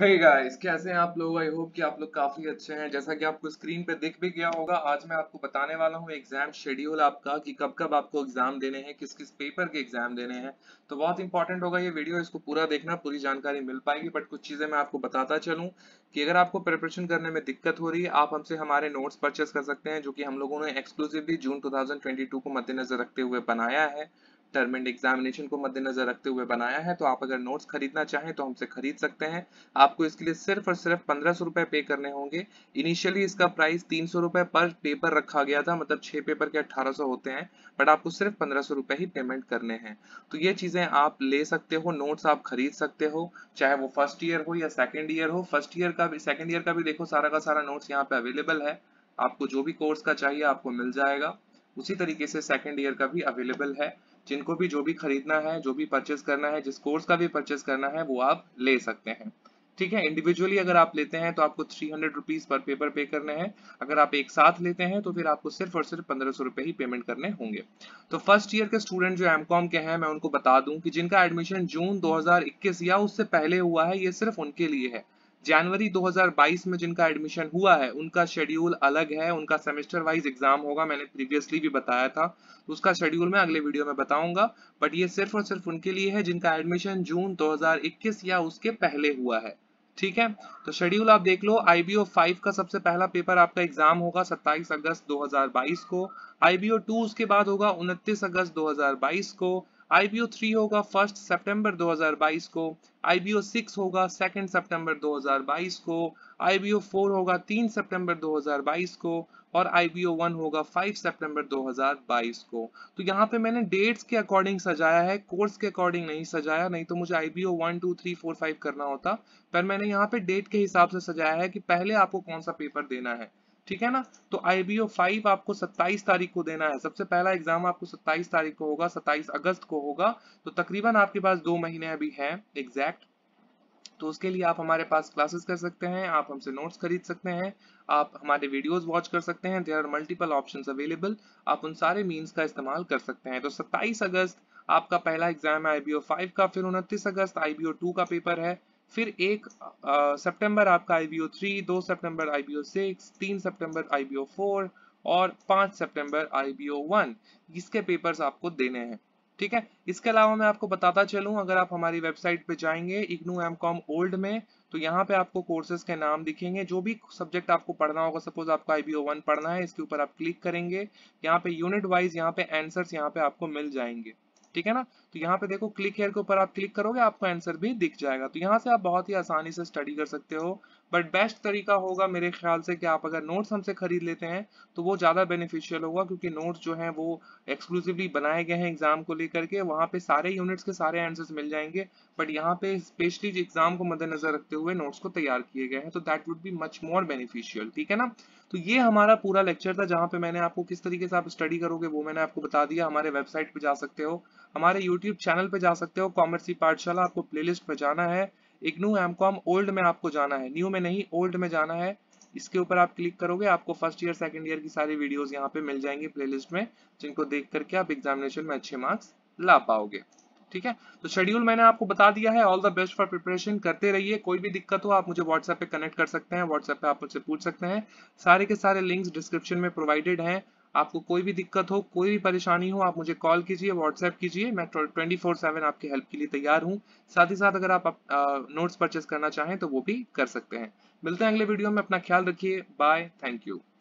hey guys, कैसे हैं आप लोग आई होप कि आप लोग काफी अच्छे हैं जैसा कि आपको स्क्रीन पे दिख भी गया होगा आज मैं आपको बताने वाला हूँ एग्जाम शेड्यूल आपका कि कब कब आपको एग्जाम देने हैं किस किस पेपर के एग्जाम देने हैं तो बहुत इंपॉर्टेंट होगा ये वीडियो इसको पूरा देखना पूरी जानकारी मिल पाएगी बट कुछ चीजें मैं आपको बताता चलूँ की अगर आपको प्रिपरेशन करने में दिक्कत हो रही है आप हमसे हमारे नोट्स परचेस कर सकते हैं जो की हम लोगों ने एक्सक्लूसिवली जून टू को मद्देनजर रखते हुए बनाया है टर्म एंड एग्जामिनेशन को मद्देनजर रखते हुए बनाया है तो आप अगर नोट्स खरीदना चाहें तो हमसे खरीद सकते हैं आपको इसके लिए सिर्फ और सिर्फ पंद्रह सौ रुपए पे करने होंगे इनिशियली इसका प्राइस तीन सौ रुपए पर पेपर रखा गया था मतलब छह पेपर के अठारह सौ होते हैं बट आपको सिर्फ पंद्रह सौ रुपए ही पेमेंट करने हैं तो ये चीजें आप ले सकते हो नोट्स आप खरीद सकते हो चाहे वो फर्स्ट ईयर हो या सेकेंड ईयर हो फर्स्ट ईयर का भी सेकेंड ईयर का भी देखो सारा का सारा नोट्स यहाँ पे अवेलेबल है आपको जो भी कोर्स का चाहिए आपको मिल जाएगा उसी तरीके से सेकेंड ईयर का भी अवेलेबल है जिनको भी जो भी खरीदना है जो भी परचेस करना है जिस कोर्स का भी परचेस करना है वो आप ले सकते हैं ठीक है इंडिविजुअली अगर आप लेते हैं तो आपको three hundred rupees per paper pay करने हैं अगर आप एक साथ लेते हैं तो फिर आपको सिर्फ और सिर्फ पंद्रह सौ रुपए ही पेमेंट करने होंगे तो फर्स्ट ईयर के स्टूडेंट जो एम कॉम के हैं मैं उनको बता दूं कि जिनका एडमिशन जून 2021 या उससे पहले हुआ है ये सिर्फ उनके लिए है जनवरी 2022 में जिनका एडमिशन हुआ है उनका शेड्यूल अलग है उनका सेमेस्टर वाइज एग्जाम होगा मैंने प्रीवियसली भी बताया था तो उसका शेड्यूल मैं अगले वीडियो में बताऊंगा बट ये सिर्फ और सिर्फ उनके लिए है जिनका एडमिशन जून 2021 या उसके पहले हुआ है ठीक है तो शेड्यूल आप देख लो आईबीओ फाइव का सबसे पहला पेपर आपका एग्जाम होगा 27 अगस्त 2022 को आईबीओ टू उसके बाद होगा 29 अगस्त 2022 को आईबीओ थ्री होगा फर्स्ट सितंबर 2022 को आईबीओ सिक्स होगा सेकंड सितंबर 2022 को आईबीओ फोर होगा तीन सितंबर 2022 को और आईबीओ वन होगा फाइव सितंबर 2022 को तो यहाँ पे मैंने डेट्स के अकॉर्डिंग सजाया है कोर्स के अकॉर्डिंग नहीं सजाया नहीं तो मुझे IBO one two three four five करना होता पर मैंने यहाँ पे डेट के हिसाब से सजाया है कि पहले आपको कौन सा पेपर देना है ठीक है ना तो आईबीओ फाइव आपको 27 तारीख को देना है सबसे पहला एग्जाम आपको 27 तारीख को होगा 27 अगस्त को होगा तो तकरीबन आपके पास दो महीने अभी है एग्जैक्ट तो उसके लिए आप हमारे पास क्लासेस कर सकते हैं आप हमसे नोट्स खरीद सकते हैं आप हमारे वीडियोस वॉच कर सकते हैं there are multiple option available आप उन सारे मीन्स का इस्तेमाल कर सकते हैं तो 27 अगस्त आपका पहला एग्जाम है आईबीओ फाइव का फिर उनतीस अगस्त आईबीओ टू का पेपर है फिर एक सितंबर आपका आईबीओ थ्री दो सितंबर आईबीओ सिक्स तीन सितंबर आईबीओ फोर और पांच सितंबर आईबीओ वन इसके पेपर्स आपको देने हैं ठीक है इसके अलावा मैं आपको बताता चलूं अगर आप हमारी वेबसाइट पे जाएंगे इग्नू एम कॉम ओल्ड में तो यहाँ पे आपको कोर्सेज के नाम दिखेंगे जो भी सब्जेक्ट आपको पढ़ना होगा सपोज आपको आईबीओ वन पढ़ना है इसके ऊपर आप क्लिक करेंगे यहाँ पे यूनिट वाइज यहाँ पे आंसर्स यहाँ पे आपको मिल जाएंगे ठीक है ना तो यहाँ पे देखो क्लिक हेयर के ऊपर आप क्लिक करोगे आपको आंसर भी दिख जाएगा तो यहाँ से आप बहुत ही आसानी से स्टडी कर सकते हो बट बेस्ट तरीका होगा मेरे ख्याल से कि आप अगर नोट्स हमसे खरीद लेते हैं तो वो ज़्यादा बेनिफिशियल होगा क्योंकि नोट्स जो हैं वो एक्सक्लूसिवली बनाए गए हैं एग्ज़ाम को लेकर के वहाँ पे सारे यूनिट्स के सारे आंसर्स मिल जाएंगे बट यहाँ पे स्पेशली एग्ज़ाम को मद्देनजर रखते हुए नोट्स को तैयार किए गए हैं तो that would be much more beneficial ठीक है ना तो ये हमारा पूरा लेक्चर था जहाँ पे मैंने आपको किस तरीके से आप स्टडी करोगे वो मैंने आपको बता दिया हमारे वेबसाइट पर जा सकते हो हमारे यूट्यूब चैनल पर जा सकते हो कॉमर्सी पाठशाला आपको प्ले पर जाना है इग्नू एम कॉम ओल्ड में आपको जाना है न्यू में नहीं ओल्ड में जाना है इसके ऊपर आप क्लिक करोगे आपको फर्स्ट ईयर सेकेंड ईयर की सारी वीडियोस यहाँ पे मिल जाएंगी प्लेलिस्ट में जिनको देख करके आप एग्जामिनेशन में अच्छे मार्क्स ला पाओगे ठीक है तो शेड्यूल मैंने आपको बता दिया है all the best for preparation करते रहिए कोई भी दिक्कत हो आप मुझे व्हाट्सएप पे कनेक्ट कर सकते हैं व्हाट्सएप पे आप मुझसे पूछ सकते हैं सारे के सारे लिंक्स डिस्क्रिप्शन में प्रोवाइडेड हैं आपको कोई भी दिक्कत हो कोई भी परेशानी हो आप मुझे कॉल कीजिए व्हाट्सएप कीजिए मैं ट्वेंटी फोर सेवन आपकी हेल्प के लिए तैयार हूँ साथ ही साथ अगर आप नोट्स परचेस करना चाहें तो वो भी कर सकते हैं मिलते हैं अगले वीडियो में अपना ख्याल रखिए बाय थैंक यू